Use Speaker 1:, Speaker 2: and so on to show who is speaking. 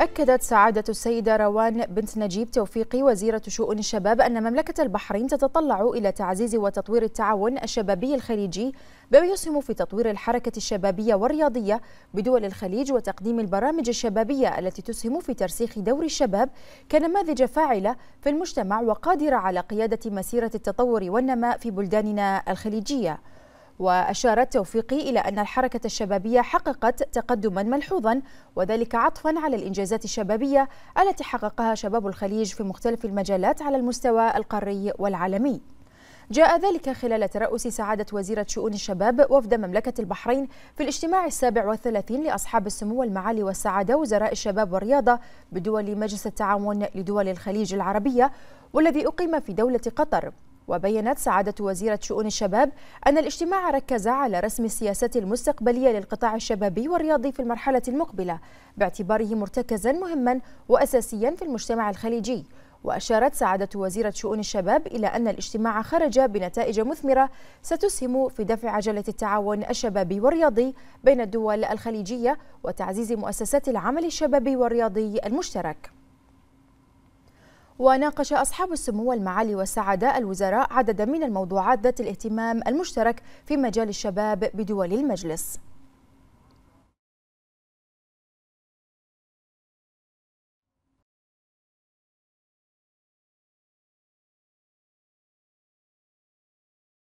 Speaker 1: أكدت سعادة السيدة روان بنت نجيب توفيقي وزيرة شؤون الشباب أن مملكة البحرين تتطلع إلى تعزيز وتطوير التعاون الشبابي الخليجي بما يسهم في تطوير الحركة الشبابية والرياضية بدول الخليج وتقديم البرامج الشبابية التي تسهم في ترسيخ دور الشباب كنماذج فاعلة في المجتمع وقادرة على قيادة مسيرة التطور والنماء في بلداننا الخليجية. وأشار التوفيقي إلى أن الحركة الشبابية حققت تقدما ملحوظا وذلك عطفا على الإنجازات الشبابية التي حققها شباب الخليج في مختلف المجالات على المستوى القاري والعالمي جاء ذلك خلال ترأس سعادة وزيرة شؤون الشباب وفد مملكة البحرين في الاجتماع السابع والثلاثين لأصحاب السمو والمعالي والسعادة وزراء الشباب والرياضة بدول مجلس التعاون لدول الخليج العربية والذي أقيم في دولة قطر وبينت سعادة وزيرة شؤون الشباب أن الاجتماع ركز على رسم السياسات المستقبلية للقطاع الشبابي والرياضي في المرحلة المقبلة باعتباره مرتكزا مهما وأساسيا في المجتمع الخليجي وأشارت سعادة وزيرة شؤون الشباب إلى أن الاجتماع خرج بنتائج مثمرة ستسهم في دفع عجلة التعاون الشبابي والرياضي بين الدول الخليجية وتعزيز مؤسسات العمل الشبابي والرياضي المشترك وناقش أصحاب السمو والمعالي والسعادة الوزراء عددا من الموضوعات ذات الاهتمام المشترك في مجال الشباب بدول المجلس